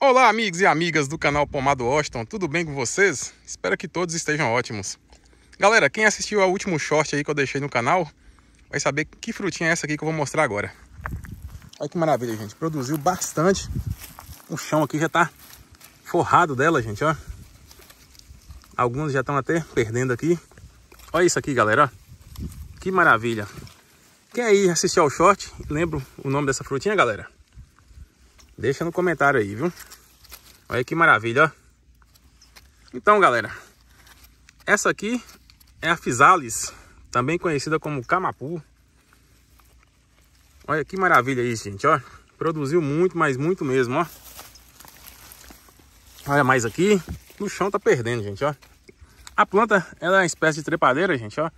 Olá, amigos e amigas do canal Pomado Washington, tudo bem com vocês? Espero que todos estejam ótimos. Galera, quem assistiu ao último short aí que eu deixei no canal, vai saber que frutinha é essa aqui que eu vou mostrar agora. Olha que maravilha, gente, produziu bastante. O chão aqui já tá forrado dela, gente, ó. Alguns já estão até perdendo aqui. Olha isso aqui, galera, ó. Que maravilha. Quem aí assistiu ao short, lembra o nome dessa frutinha, galera? Deixa no comentário aí, viu? Olha que maravilha, ó. Então, galera, essa aqui é a Fisalis, também conhecida como Camapu. Olha que maravilha aí, gente, ó. Produziu muito, mas muito mesmo, ó. Olha mais aqui. No chão tá perdendo, gente, ó. A planta, ela é uma espécie de trepadeira, gente, ó.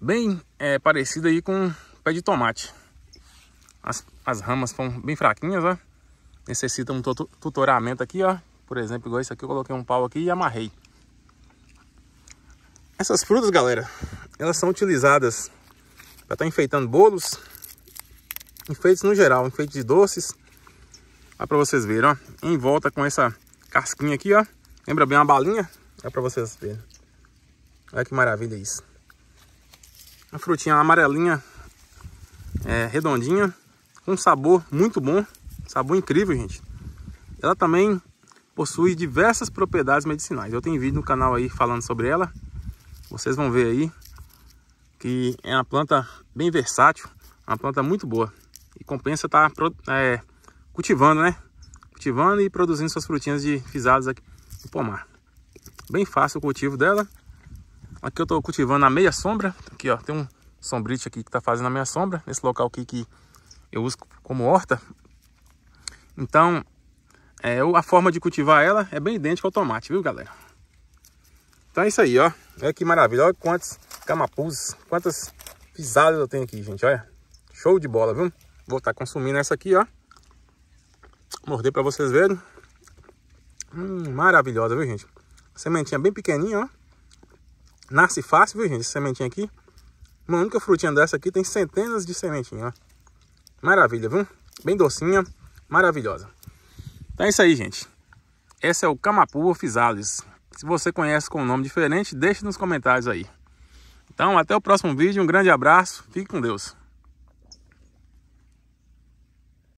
Bem é, parecida aí com pé de tomate. As, as ramas são bem fraquinhas, ó. Necessita um tutoramento aqui, ó. Por exemplo, igual isso aqui, eu coloquei um pau aqui e amarrei. Essas frutas, galera, elas são utilizadas para estar tá enfeitando bolos, enfeites no geral, enfeites de doces. Olha para vocês verem, ó. Em volta com essa casquinha aqui, ó. Lembra bem uma balinha? É para vocês verem. Olha que maravilha isso. Uma frutinha amarelinha, é, redondinha um sabor muito bom, sabor incrível, gente. Ela também possui diversas propriedades medicinais. Eu tenho vídeo no canal aí falando sobre ela. Vocês vão ver aí que é uma planta bem versátil, uma planta muito boa. E compensa estar tá, é, cultivando, né? Cultivando e produzindo suas frutinhas de fisadas aqui no pomar. Bem fácil o cultivo dela. Aqui eu estou cultivando na meia sombra. Aqui, ó, tem um sombrite aqui que está fazendo a meia sombra. Nesse local aqui que eu uso como horta. Então, é, a forma de cultivar ela é bem idêntica ao tomate, viu, galera? Então é isso aí, ó. Olha que maravilha. Olha quantos camapus, quantas pisadas eu tenho aqui, gente. Olha. Show de bola, viu? Vou estar tá consumindo essa aqui, ó. Morder para vocês verem. Hum, maravilhosa, viu, gente? Sementinha bem pequenininha, ó. Nasce fácil, viu, gente? Essa sementinha aqui. Uma única frutinha dessa aqui tem centenas de sementinhas, ó. Maravilha, viu? Bem docinha, maravilhosa. Então é isso aí, gente. Esse é o Camapua Physalis. Se você conhece com um nome diferente, deixe nos comentários aí. Então, até o próximo vídeo, um grande abraço, fique com Deus.